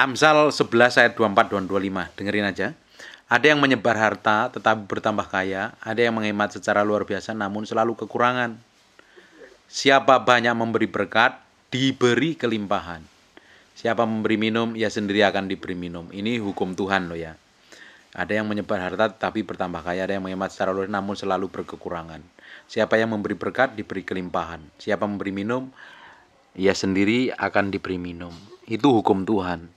Amsal 11 ayat 24 dan 25. Dengerin aja. Ada yang menyebar harta tetapi bertambah kaya, ada yang menghemat secara luar biasa namun selalu kekurangan. Siapa banyak memberi berkat, diberi kelimpahan. Siapa memberi minum, ia sendiri akan diberi minum. Ini hukum Tuhan loh ya. Ada yang menyebar harta tetapi bertambah kaya, ada yang menghemat secara luar namun selalu berkekurangan. Siapa yang memberi berkat diberi kelimpahan. Siapa memberi minum, ia sendiri akan diberi minum. Itu hukum Tuhan.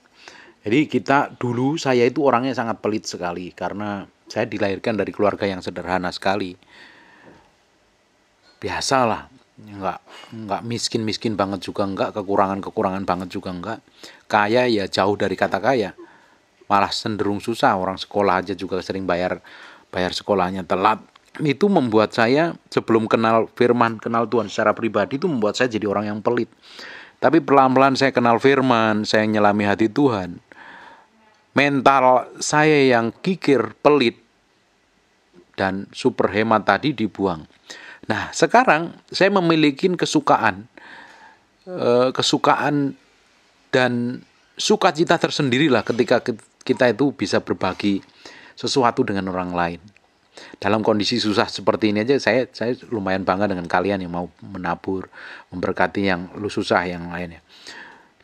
Jadi kita dulu saya itu orangnya sangat pelit sekali karena saya dilahirkan dari keluarga yang sederhana sekali. Biasalah, enggak enggak miskin miskin banget juga enggak, kekurangan kekurangan banget juga enggak. kaya ya jauh dari kata kaya malah cenderung susah orang sekolah aja juga sering bayar bayar sekolahnya telat itu membuat saya sebelum kenal firman kenal Tuhan secara pribadi itu membuat saya jadi orang yang pelit tapi pelan-pelan saya kenal firman saya nyelami hati Tuhan mental saya yang kikir, pelit, dan super hemat tadi dibuang. Nah, sekarang saya memiliki kesukaan, eh, kesukaan dan sukacita lah ketika kita itu bisa berbagi sesuatu dengan orang lain. Dalam kondisi susah seperti ini aja saya saya lumayan bangga dengan kalian yang mau menabur, memberkati yang lu susah yang lainnya.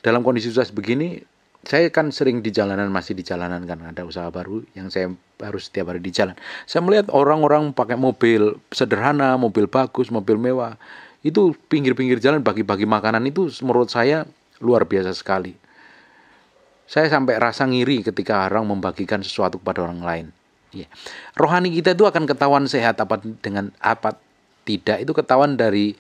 Dalam kondisi susah begini saya kan sering di jalanan masih di jalanan kan ada usaha baru yang saya harus setiap hari di jalan. Saya melihat orang-orang pakai mobil sederhana, mobil bagus, mobil mewah. Itu pinggir-pinggir jalan bagi-bagi makanan itu menurut saya luar biasa sekali. Saya sampai rasa ngiri ketika orang membagikan sesuatu kepada orang lain. Ya. Rohani kita itu akan ketahuan sehat apa dengan apa tidak itu ketahuan dari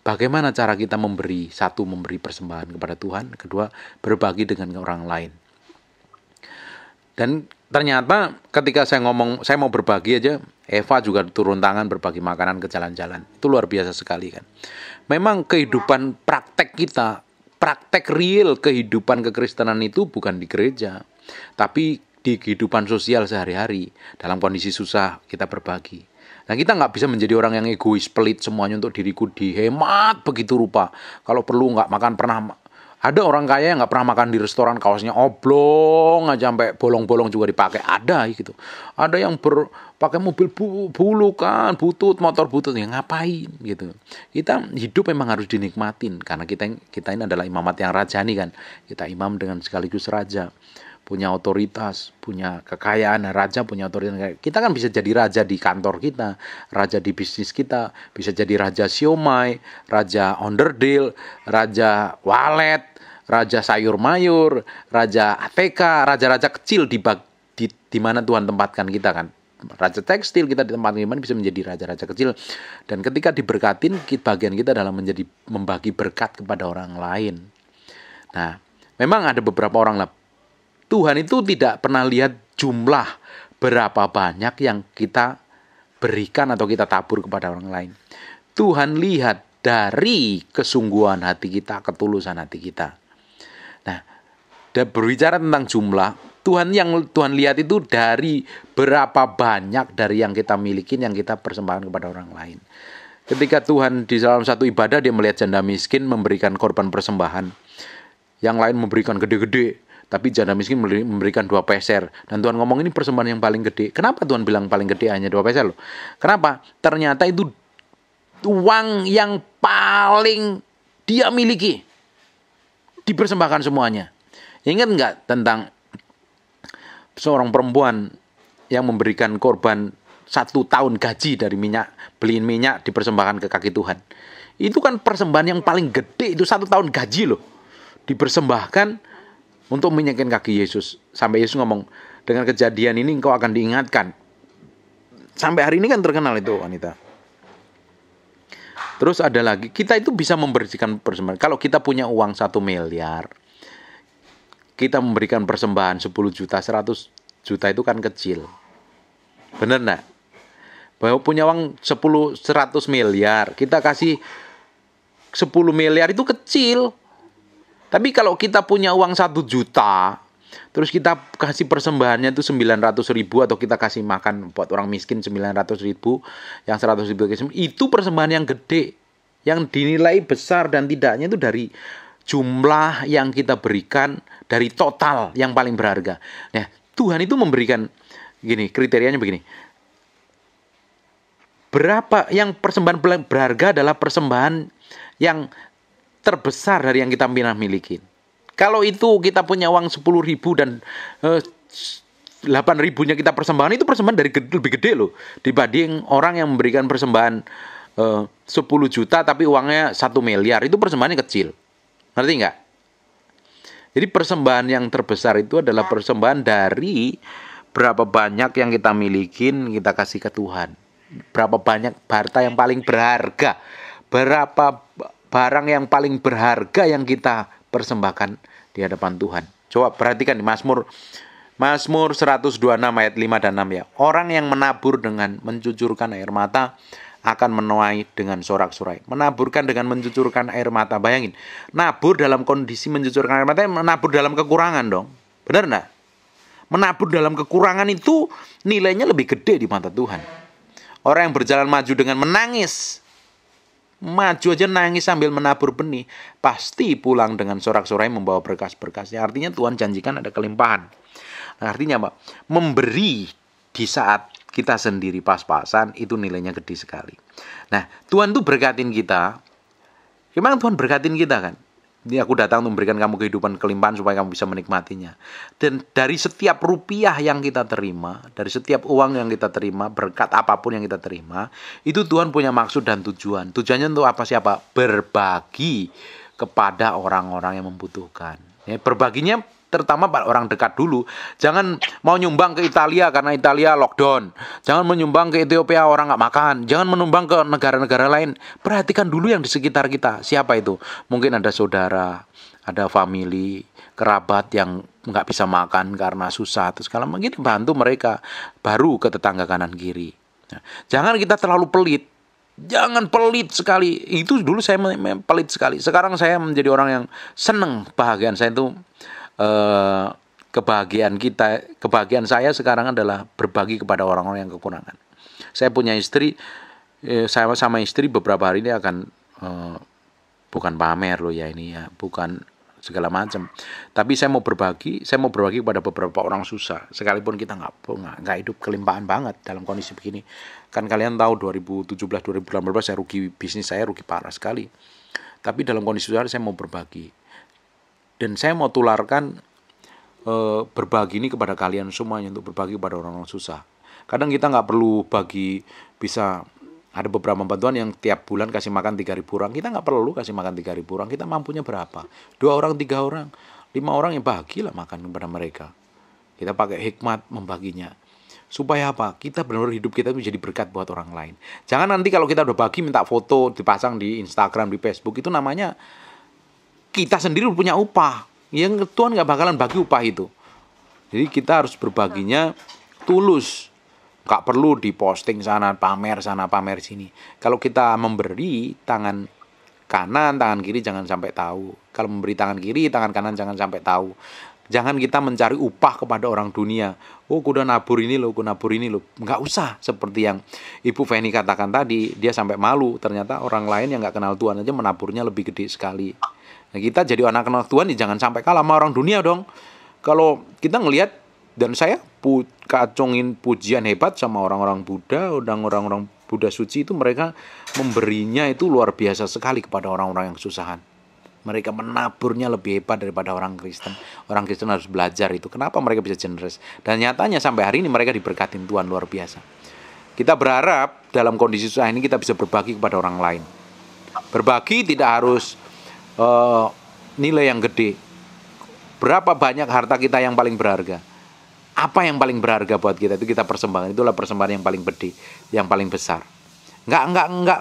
Bagaimana cara kita memberi? Satu, memberi persembahan kepada Tuhan. Kedua, berbagi dengan orang lain. Dan ternyata ketika saya ngomong, saya mau berbagi aja, Eva juga turun tangan berbagi makanan ke jalan-jalan. Itu luar biasa sekali kan. Memang kehidupan praktek kita, praktek real kehidupan kekristenan itu bukan di gereja. Tapi di kehidupan sosial sehari-hari. Dalam kondisi susah kita berbagi Nah kita nggak bisa menjadi orang yang egois, pelit semuanya untuk diriku dihemat begitu rupa. Kalau perlu nggak makan pernah ada orang kaya yang nggak pernah makan di restoran kaosnya oblong aja sampai bolong-bolong juga dipakai ada gitu ada yang ber, pakai mobil bu, bulu kan butut motor butut ya ngapain gitu kita hidup memang harus dinikmatin karena kita kita ini adalah imamat yang rajani kan kita imam dengan sekaligus raja punya otoritas, punya kekayaan, raja punya otoritas. Kita kan bisa jadi raja di kantor kita, raja di bisnis kita, bisa jadi raja siomay, raja onderdil, raja walet, raja sayur mayur, raja ATK, raja-raja kecil di, di di mana Tuhan tempatkan kita kan. Raja tekstil kita di tempat iman bisa menjadi raja-raja kecil dan ketika diberkatin bagian kita dalam menjadi membagi berkat kepada orang lain. Nah, memang ada beberapa orang lah Tuhan itu tidak pernah lihat jumlah berapa banyak yang kita berikan atau kita tabur kepada orang lain. Tuhan lihat dari kesungguhan hati kita, ketulusan hati kita. Nah, berbicara tentang jumlah, Tuhan yang Tuhan lihat itu dari berapa banyak dari yang kita miliki, yang kita persembahkan kepada orang lain. Ketika Tuhan di dalam satu ibadah dia melihat janda miskin memberikan korban persembahan, yang lain memberikan gede-gede, tapi janda miskin memberikan dua peser dan Tuhan ngomong ini persembahan yang paling gede kenapa Tuhan bilang paling gede hanya dua peser loh kenapa ternyata itu uang yang paling dia miliki dipersembahkan semuanya ingat nggak tentang seorang perempuan yang memberikan korban satu tahun gaji dari minyak beliin minyak dipersembahkan ke kaki Tuhan itu kan persembahan yang paling gede itu satu tahun gaji loh dipersembahkan untuk menyengkin kaki Yesus. Sampai Yesus ngomong, dengan kejadian ini engkau akan diingatkan. Sampai hari ini kan terkenal itu wanita. Terus ada lagi, kita itu bisa membersihkan persembahan. Kalau kita punya uang satu miliar, kita memberikan persembahan 10 juta, 100 juta itu kan kecil. Bener nggak? Bahwa punya uang 10, 100 miliar, kita kasih 10 miliar itu kecil tapi kalau kita punya uang satu juta, terus kita kasih persembahannya itu 900 ribu atau kita kasih makan buat orang miskin 900 ribu, yang 100 ribu itu persembahan yang gede, yang dinilai besar dan tidaknya itu dari jumlah yang kita berikan dari total yang paling berharga. Nah, Tuhan itu memberikan gini kriterianya begini. Berapa yang persembahan berharga adalah persembahan yang terbesar dari yang kita pernah miliki. Kalau itu kita punya uang 10 ribu dan eh, ribunya kita persembahan, itu persembahan dari gede, lebih gede loh. Dibanding orang yang memberikan persembahan eh, 10 juta tapi uangnya satu miliar, itu persembahannya kecil. Ngerti nggak? Jadi persembahan yang terbesar itu adalah persembahan dari berapa banyak yang kita milikin kita kasih ke Tuhan. Berapa banyak harta yang paling berharga. Berapa barang yang paling berharga yang kita persembahkan di hadapan Tuhan. Coba perhatikan di Mazmur Mazmur 126 ayat 5 dan 6 ya. Orang yang menabur dengan mencucurkan air mata akan menuai dengan sorak-sorai. Menaburkan dengan mencucurkan air mata. Bayangin, nabur dalam kondisi mencucurkan air mata, menabur dalam kekurangan dong. Benar enggak? Menabur dalam kekurangan itu nilainya lebih gede di mata Tuhan. Orang yang berjalan maju dengan menangis maju aja nangis sambil menabur benih, pasti pulang dengan sorak-sorai membawa berkas-berkasnya. Artinya Tuhan janjikan ada kelimpahan. Nah, artinya apa? Memberi di saat kita sendiri pas-pasan itu nilainya gede sekali. Nah, Tuhan tuh berkatin kita. Memang Tuhan berkatin kita kan? Ini aku datang untuk memberikan kamu kehidupan kelimpahan supaya kamu bisa menikmatinya. Dan dari setiap rupiah yang kita terima, dari setiap uang yang kita terima, berkat apapun yang kita terima, itu Tuhan punya maksud dan tujuan. Tujuannya untuk apa siapa? Berbagi kepada orang-orang yang membutuhkan. Ya, berbaginya terutama pada orang dekat dulu. Jangan mau nyumbang ke Italia karena Italia lockdown. Jangan menyumbang ke Ethiopia orang nggak makan. Jangan menyumbang ke negara-negara lain. Perhatikan dulu yang di sekitar kita. Siapa itu? Mungkin ada saudara, ada family, kerabat yang nggak bisa makan karena susah terus kalau mungkin bantu mereka baru ke tetangga kanan kiri. Ya. jangan kita terlalu pelit. Jangan pelit sekali. Itu dulu saya pelit sekali. Sekarang saya menjadi orang yang seneng bahagian saya itu eh, kebahagiaan kita, kebahagiaan saya sekarang adalah berbagi kepada orang-orang yang kekurangan. Saya punya istri, eh, saya sama istri beberapa hari ini akan eh, bukan pamer loh ya ini ya, bukan segala macam. Tapi saya mau berbagi, saya mau berbagi kepada beberapa orang susah. Sekalipun kita nggak nggak hidup kelimpahan banget dalam kondisi begini. Kan kalian tahu 2017 2018 saya rugi bisnis saya rugi parah sekali. Tapi dalam kondisi susah saya mau berbagi. Dan saya mau tularkan e, berbagi ini kepada kalian semuanya untuk berbagi kepada orang-orang susah. Kadang kita nggak perlu bagi bisa ada beberapa bantuan yang tiap bulan kasih makan 3.000 orang. Kita nggak perlu kasih makan 3.000 orang. Kita mampunya berapa? Dua orang, tiga orang, lima orang yang lah makan kepada mereka. Kita pakai hikmat membaginya. Supaya apa? Kita benar-benar hidup kita menjadi berkat buat orang lain. Jangan nanti kalau kita udah bagi minta foto dipasang di Instagram, di Facebook itu namanya kita sendiri punya upah yang Tuhan nggak bakalan bagi upah itu jadi kita harus berbaginya tulus nggak perlu diposting sana pamer sana pamer sini kalau kita memberi tangan kanan tangan kiri jangan sampai tahu kalau memberi tangan kiri tangan kanan jangan sampai tahu Jangan kita mencari upah kepada orang dunia. Oh, kuda nabur ini loh, kuda nabur ini loh. Enggak usah seperti yang Ibu Feni katakan tadi, dia sampai malu. Ternyata orang lain yang enggak kenal Tuhan aja menaburnya lebih gede sekali. Nah, kita jadi anak kenal Tuhan, ya jangan sampai kalah sama orang dunia dong. Kalau kita ngelihat dan saya pu kacungin pujian hebat sama orang-orang Buddha, orang-orang Buddha suci itu mereka memberinya itu luar biasa sekali kepada orang-orang yang kesusahan. Mereka menaburnya lebih hebat daripada orang Kristen. Orang Kristen harus belajar itu. Kenapa mereka bisa generous? Dan nyatanya sampai hari ini mereka diberkatin Tuhan luar biasa. Kita berharap dalam kondisi susah ini kita bisa berbagi kepada orang lain. Berbagi tidak harus uh, nilai yang gede. Berapa banyak harta kita yang paling berharga? Apa yang paling berharga buat kita itu kita persembahkan. Itulah persembahan yang paling gede, yang paling besar. Enggak, enggak, enggak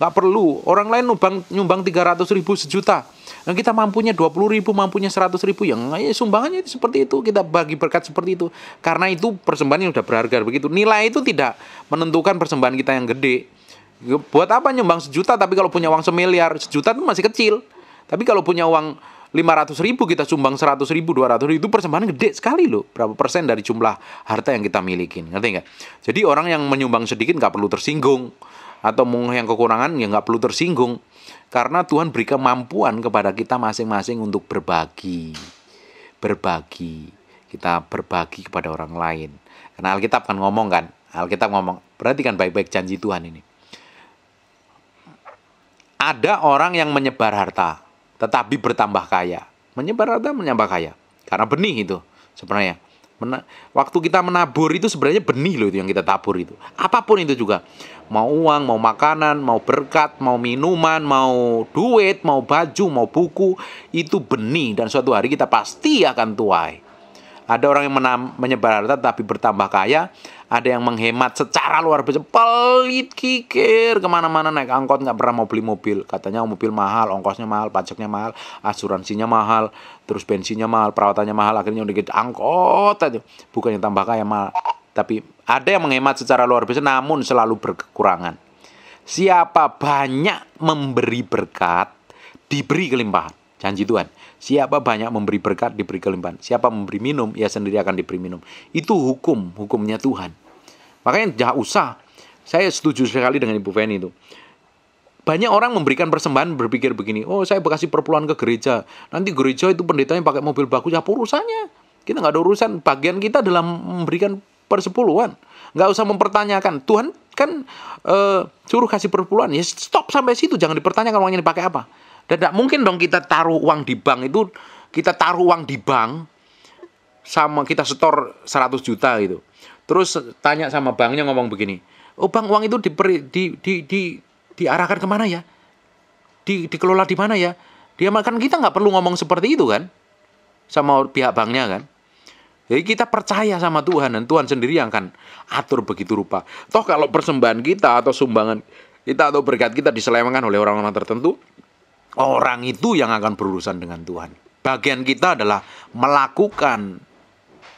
nggak perlu orang lain nyumbang tiga ratus ribu sejuta dan kita mampunya dua puluh ribu mampunya seratus ribu yang ya, sumbangannya seperti itu kita bagi berkat seperti itu karena itu persembahan yang sudah berharga begitu nilai itu tidak menentukan persembahan kita yang gede buat apa nyumbang sejuta tapi kalau punya uang semiliar sejuta itu masih kecil tapi kalau punya uang lima ratus ribu kita sumbang seratus ribu ratus ribu itu persembahan gede sekali loh berapa persen dari jumlah harta yang kita miliki ngerti nggak jadi orang yang menyumbang sedikit nggak perlu tersinggung atau yang kekurangan ya nggak perlu tersinggung karena Tuhan beri kemampuan kepada kita masing-masing untuk berbagi berbagi kita berbagi kepada orang lain karena Alkitab kan ngomong kan Alkitab ngomong perhatikan baik-baik janji Tuhan ini ada orang yang menyebar harta tetapi bertambah kaya menyebar harta menambah kaya karena benih itu sebenarnya Mena waktu kita menabur itu sebenarnya benih loh itu yang kita tabur itu apapun itu juga mau uang, mau makanan, mau berkat, mau minuman, mau duit, mau baju, mau buku, itu benih dan suatu hari kita pasti akan tuai. Ada orang yang menyebar harta tapi bertambah kaya, ada yang menghemat secara luar biasa, pelit kikir kemana-mana naik angkot nggak pernah mau beli mobil, katanya mobil mahal, ongkosnya mahal, pajaknya mahal, asuransinya mahal, terus bensinnya mahal, perawatannya mahal, akhirnya udah gitu angkot aja, bukannya tambah kaya malah tapi ada yang menghemat secara luar biasa namun selalu berkekurangan. Siapa banyak memberi berkat, diberi kelimpahan. Janji Tuhan. Siapa banyak memberi berkat, diberi kelimpahan. Siapa memberi minum, ia sendiri akan diberi minum. Itu hukum, hukumnya Tuhan. Makanya jangan usah. Saya setuju sekali dengan Ibu Feni itu banyak orang memberikan persembahan berpikir begini, oh saya kasih perpuluhan ke gereja, nanti gereja itu pendetanya pakai mobil bagus, ya, apa urusannya? Kita nggak ada urusan, bagian kita dalam memberikan persepuluhan. Nggak usah mempertanyakan. Tuhan kan e, suruh kasih perpuluhan. Ya stop sampai situ. Jangan dipertanyakan uangnya dipakai apa. Dan tidak mungkin dong kita taruh uang di bank itu. Kita taruh uang di bank. Sama kita setor 100 juta gitu. Terus tanya sama banknya ngomong begini. Oh bank uang itu diperi, di, di, di, diarahkan kemana ya? Di, dikelola di mana ya? Dia makan kita nggak perlu ngomong seperti itu kan? Sama pihak banknya kan? Jadi kita percaya sama Tuhan dan Tuhan sendiri yang akan atur begitu rupa. Toh kalau persembahan kita atau sumbangan kita atau berkat kita diselewengkan oleh orang-orang tertentu, orang itu yang akan berurusan dengan Tuhan. Bagian kita adalah melakukan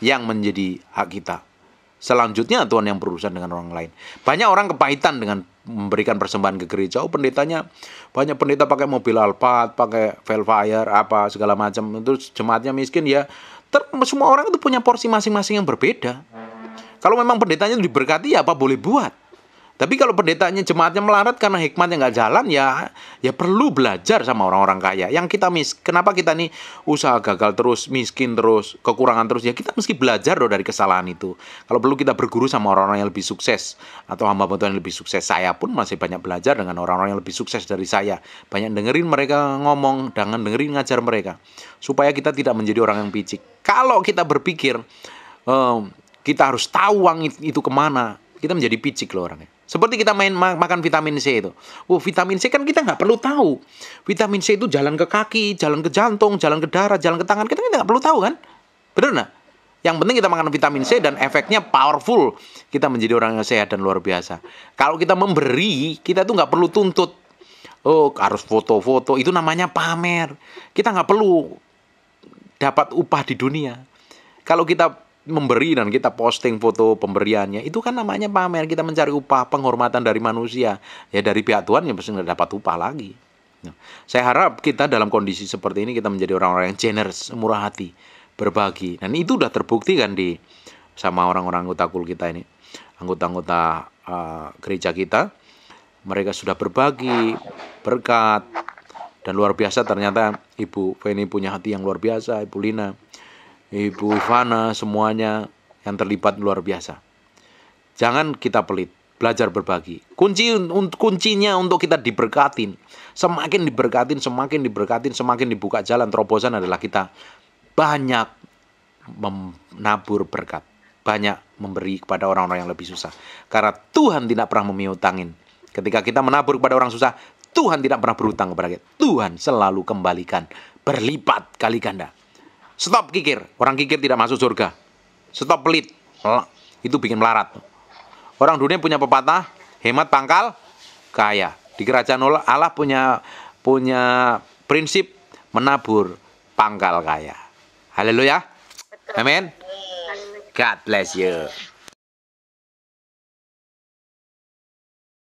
yang menjadi hak kita. Selanjutnya Tuhan yang berurusan dengan orang lain. Banyak orang kepahitan dengan memberikan persembahan ke gereja. Oh pendetanya banyak pendeta pakai mobil Alphard, pakai Velfire, apa segala macam. Terus jemaatnya miskin ya ter semua orang itu punya porsi masing-masing yang berbeda. Kalau memang pendetanya diberkati ya apa boleh buat. Tapi kalau pendetanya jemaatnya melarat karena hikmatnya nggak jalan ya ya perlu belajar sama orang-orang kaya. Yang kita mis, kenapa kita nih usaha gagal terus, miskin terus, kekurangan terus ya kita mesti belajar loh dari kesalahan itu. Kalau perlu kita berguru sama orang-orang yang lebih sukses atau hamba bantuan yang lebih sukses. Saya pun masih banyak belajar dengan orang-orang yang lebih sukses dari saya. Banyak dengerin mereka ngomong, dengan dengerin ngajar mereka supaya kita tidak menjadi orang yang picik. Kalau kita berpikir um, kita harus tahu uang itu kemana, kita menjadi picik loh orangnya. Seperti kita main ma makan vitamin C itu. Wow, vitamin C kan kita nggak perlu tahu. Vitamin C itu jalan ke kaki, jalan ke jantung, jalan ke darah, jalan ke tangan. Kita kan nggak perlu tahu kan? Benar nggak? Yang penting kita makan vitamin C dan efeknya powerful. Kita menjadi orang yang sehat dan luar biasa. Kalau kita memberi, kita tuh nggak perlu tuntut. Oh, harus foto-foto. Itu namanya pamer. Kita nggak perlu dapat upah di dunia. Kalau kita memberi dan kita posting foto pemberiannya itu kan namanya pamer kita mencari upah penghormatan dari manusia ya dari pihak Tuhan yang pasti nggak dapat upah lagi ya. saya harap kita dalam kondisi seperti ini kita menjadi orang-orang yang generous murah hati berbagi dan itu udah terbukti kan di sama orang-orang anggota kul kita ini anggota-anggota uh, gereja kita mereka sudah berbagi berkat dan luar biasa ternyata Ibu Feni punya hati yang luar biasa Ibu Lina Ibu Ivana, semuanya yang terlibat luar biasa. Jangan kita pelit, belajar berbagi. Kunci kuncinya untuk kita diberkatin. Semakin diberkatin, semakin diberkatin, semakin dibuka jalan terobosan adalah kita banyak menabur berkat, banyak memberi kepada orang-orang yang lebih susah. Karena Tuhan tidak pernah memiutangin. Ketika kita menabur kepada orang susah, Tuhan tidak pernah berhutang kepada kita. Tuhan selalu kembalikan berlipat kali ganda. Stop kikir. Orang kikir tidak masuk surga. Stop pelit. Itu bikin melarat. Orang dunia punya pepatah, hemat pangkal kaya. Di kerajaan Allah punya punya prinsip menabur pangkal kaya. Haleluya. Amin. God bless you.